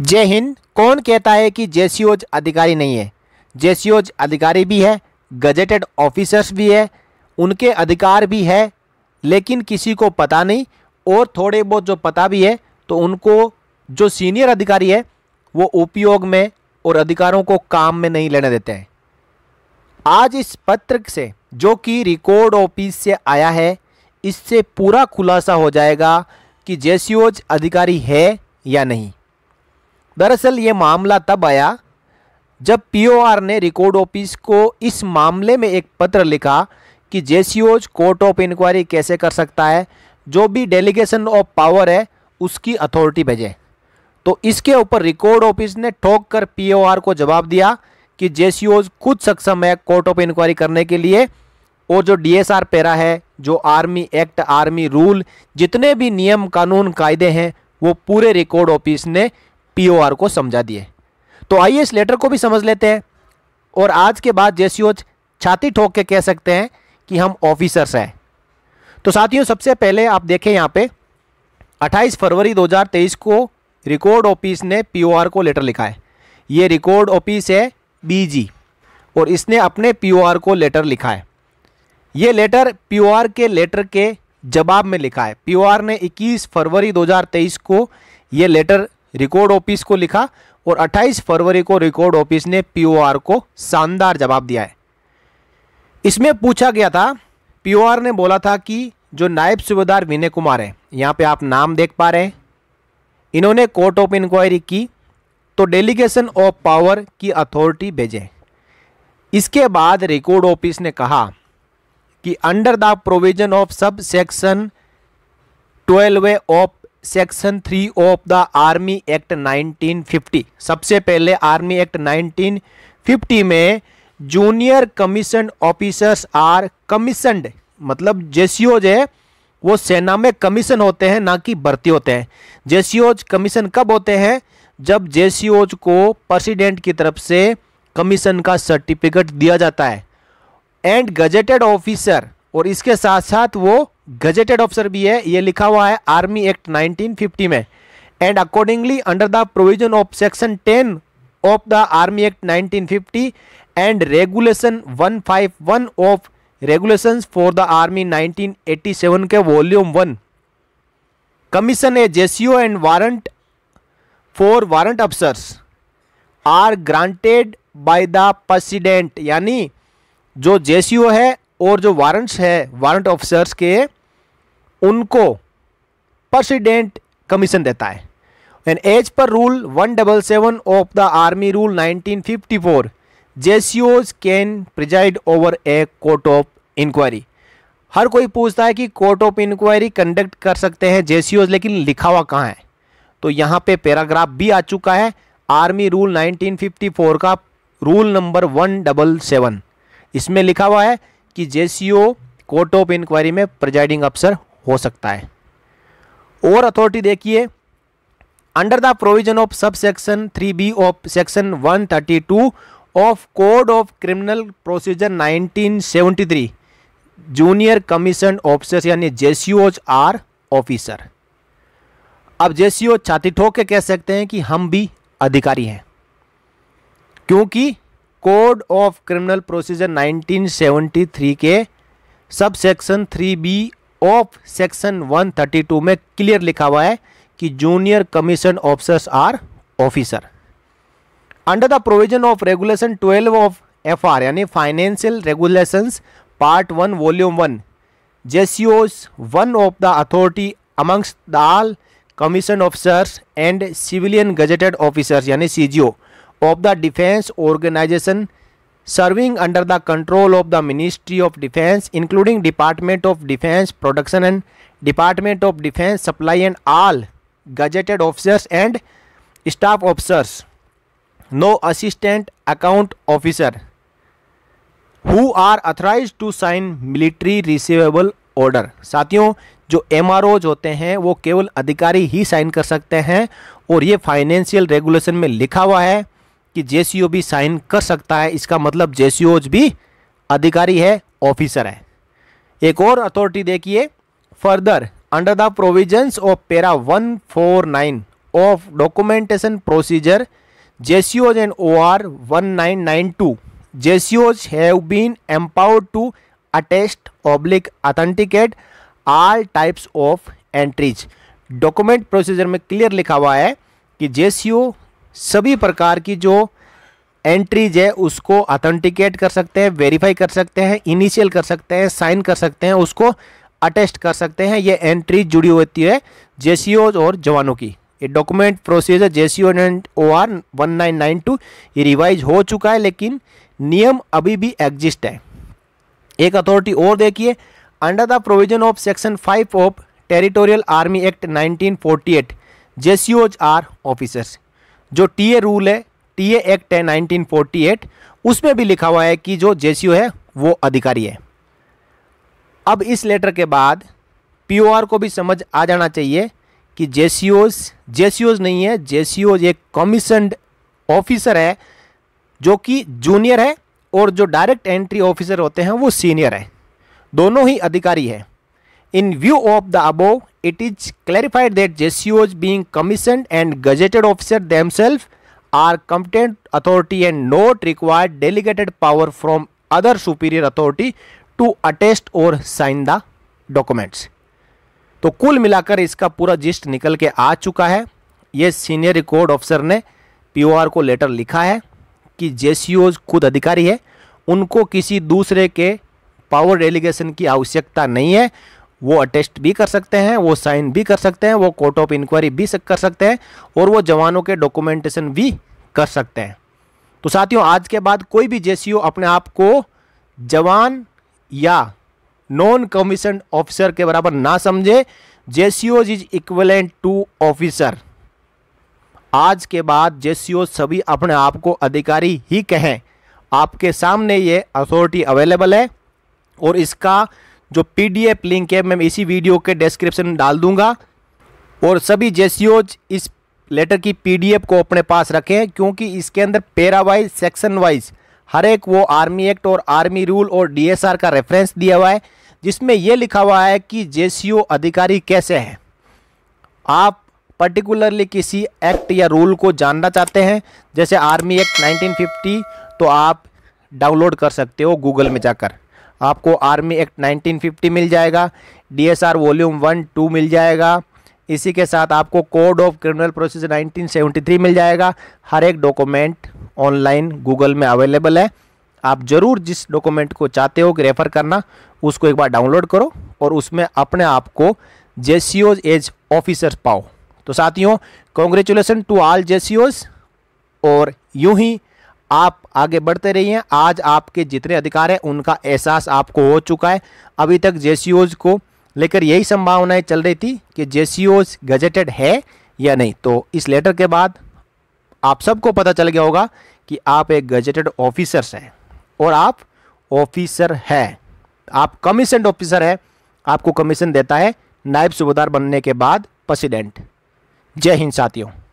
जय हिंद कौन कहता है कि जे अधिकारी नहीं है जे अधिकारी भी है गजेटेड ऑफिसर्स भी है उनके अधिकार भी है लेकिन किसी को पता नहीं और थोड़े बहुत जो पता भी है तो उनको जो सीनियर अधिकारी है वो उपयोग में और अधिकारों को काम में नहीं लेने देते हैं आज इस पत्र से जो कि रिकॉर्ड ऑफिस से आया है इससे पूरा खुलासा हो जाएगा कि जे अधिकारी है या नहीं दरअसल ये मामला तब आया जब पीओआर ने रिकॉर्ड ऑफिस को इस मामले में एक पत्र लिखा कि जे कोर्ट ऑफ इंक्वायरी कैसे कर सकता है जो भी डेलीगेशन ऑफ पावर है उसकी अथॉरिटी भेजे तो इसके ऊपर रिकॉर्ड ऑफिस ने ठोक कर पी को जवाब दिया कि जे खुद सक्षम है कोर्ट ऑफ इंक्वायरी करने के लिए और जो डीएसआर पेरा है जो आर्मी एक्ट आर्मी रूल जितने भी नियम कानून कायदे हैं वो पूरे रिकॉर्ड ऑफिस ने आर को समझा दिए तो आइए इस लेटर को भी समझ लेते हैं और आज के बाद ओ छाती ठोक के कह सकते हैं कि हम ऑफिसर्स हैं तो साथियों सबसे पहले आप देखें यहाँ पे 28 फरवरी 2023 को रिकॉर्ड ऑफिस ने पीओआर को लेटर लिखा है ये रिकॉर्ड ऑफिस है बीजी और इसने अपने पीओआर को लेटर लिखा है ये लेटर पीओआर के लेटर के जवाब में लिखा है पीओआर ने 21 फरवरी 2023 को ये लेटर रिकॉर्ड ऑफिस को लिखा और 28 फरवरी को रिकॉर्ड ऑफिस ने पीओआर को शानदार जवाब दिया है इसमें पूछा गया था पीओआर ने बोला था कि जो नायब सूबेदार विनय कुमार है यहाँ पे आप नाम देख पा रहे हैं इन्होंने कोर्ट ऑफ इंक्वायरी की तो डेलीगेशन ऑफ पावर की अथॉरिटी भेजे इसके बाद रिकॉर्ड ऑफिस ने कहा कि under the provision of sub section twelve of section three of the army act 1950 सबसे पहले आर्मी एक्ट 1950 में junior commission officers are commissioned मतलब जेसीओज है वो सेना में कमीशन होते हैं ना कि भर्ती होते हैं जेसीओज कमीशन कब होते हैं जब जेसीओज को प्रेसिडेंट की तरफ से कमीशन का सर्टिफिकेट दिया जाता है एंड गजेटेड ऑफिसर और इसके साथ साथ वो गजेटेड ऑफिसर भी है ये लिखा हुआ है आर्मी एक्ट 1950 में and accordingly under the provision of section 10 of the army act 1950 and regulation 151 of regulations for the army 1987 के volume one commission a JCO and warrant for warrant अफसर are granted by the president यानी जो JCO है और जो warrants है warrant officers के उनको प्रेसिडेंट कमीशन देता है and as per rule one double seven of the army rule 1954 जेसीओज can preside over a court of inquiry हर कोई पूछता है कि कोर्ट ऑफ इंक्वायरी कंडक्ट कर सकते हैं जेसीओज लेकिन लिखा हुआ कहाँ है तो यहाँ पे पैराग्राफ भी आ चुका है आर्मी रूल 1954 का rule number one double seven इसमें लिखा हुआ है कि जेसीओ कोर्ट ऑफ इंक्वायरी में प्रिजाइडिंग अफसर हो सकता है और अथॉरिटी देखिए under the provision of sub section three B of section 132 of code of criminal procedure 1973 junior commission officer यानी जेसीओ आर ऑफिसर अब जेसीओ छाती ठोक के कह सकते हैं कि हम भी अधिकारी हैं क्योंकि कोड ऑफ क्रिमिनल प्रोसीजर 1973 के sub section three B of section 132 में क्लियर लिखा हुआ है कि junior commission officers are officer under the provision of regulation 12 of F R यानी financial regulations part one volume one जेसीओस one of the authority amongst the commission officers and civilian gazetted officers यानी C ji O of the defense organization serving under the control of the Ministry of Defense including Department of Defense Production and Department of Defense Supply and all gazetted officers and staff officers no assistant account officer who are authorized to sign military receivable order साथियों जो M होते हैं वो केवल अधिकारी ही sign कर सकते हैं और ये फाइनेंशियल रेगुलेशन में लिखा हुआ है कि जे भी साइन कर सकता है इसका मतलब जे भी अधिकारी है ऑफिसर है एक और अथॉरिटी देखिए further under the provisions of para 149 of documentation procedure and O nine two J C Os have been empowered to attest oblique authenticate all types of entries document procedure में clear लिखा हुआ है कि जे सभी प्रकार की जो एंट्रीज है उसको ऑथेंटिकेट कर सकते हैं वेरीफाई कर सकते हैं इनिशियल कर सकते हैं साइन कर सकते हैं उसको अटेस्ट कर सकते हैं ये एंट्री जुड़ी होती है जे और जवानों की ये document procedure J C O and O R one nine nine two ये रिवाइज हो चुका है लेकिन नियम अभी भी एग्जिस्ट है एक अथॉरिटी और देखिए under the provision of section five of territorial army act nineteen forty C Os are officers जो टीए रूल है टीए एक्ट है 1948 उसमें भी लिखा हुआ है कि जो ओ है वो अधिकारी है अब इस लेटर के बाद पीओआर को भी समझ आ जाना चाहिए कि सी ओज नहीं है ओज एक कमीशनड ऑफिसर है जो कि जूनियर है और जो डायरेक्ट एंट्री ऑफिसर होते हैं वो सीनियर है दोनों ही अधिकारी है in view of the above it is clarified that JCOs being commissioned and gazetted officer themselves are competent authority and not require delegated power from other superior authority to attest or sign the documents. तो कुल मिलाकर इसका पूरा gist निकल के आ चुका है ये सीनियर रिकॉर्ड ऑफिसर ने पीओआर को लेटर लिखा है कि जेसीओज खुद अधिकारी है उनको किसी दूसरे के पावर डेलीगेशन की आवश्यकता नहीं है वो अटेस्ट भी कर सकते हैं वो साइन भी कर सकते हैं वो कोर्ट ऑफ इंक्वायरी भी कर सकते हैं और वो जवानों के डॉक्यूमेंटेशन भी कर सकते हैं तो साथियों आज के बाद कोई भी जेसीओ अपने आप को जवान या नॉन कमीशन ऑफिसर के बराबर ना समझे JCO is equivalent to officer आज के बाद जेसीओ सभी अपने आप को अधिकारी ही कहें आपके सामने ये अथॉरिटी अवेलेबल है और इसका जो पीडीएफ लिंक है मैं इसी वीडियो के डिस्क्रिप्शन में डाल दूंगा और सभी जेसीओज इस लेटर की पीडीएफ को अपने पास रखें क्योंकि इसके अंदर पेरा वाइज सेक्शन वाइज हर एक वो आर्मी एक्ट और आर्मी रूल और डीएसआर का रेफरेंस दिया हुआ है जिसमें यह लिखा हुआ है कि जे अधिकारी कैसे हैं आप पर्टिकुलरली किसी एक्ट या रूल को जानना चाहते हैं जैसे आर्मी एक्ट 1950 तो आप डाउनलोड कर सकते हो गूगल में जाकर आपको आर्मी एक्ट 1950 मिल जाएगा डीएसआर वॉल्यूम वन टू मिल जाएगा इसी के साथ आपको कोड ऑफ क्रिमिनल प्रोसीजर 1973 मिल जाएगा हर एक डॉक्यूमेंट ऑनलाइन गूगल में अवेलेबल है आप ज़रूर जिस डॉक्यूमेंट को चाहते हो कि रेफ़र करना उसको एक बार डाउनलोड करो और उसमें अपने आप को जे एज ऑफिसर्स पाओ तो साथियों कॉन्ग्रेचुलेसन टू ऑल जे और यूं ही आप आगे बढ़ते रहिए आज आपके जितने अधिकार हैं उनका एहसास आपको हो चुका है अभी तक जे को लेकर यही संभावनाएं चल रही थी कि जे गजेटेड है या नहीं तो इस लेटर के बाद आप सबको पता चल गया होगा कि आप एक गजेटेड ऑफिसर्स हैं और आप ऑफिसर हैं आप कमीशन ऑफिसर है आपको कमीशन देता है नायब सूबेदार बनने के बाद प्रेसिडेंट जय हिंद साथियों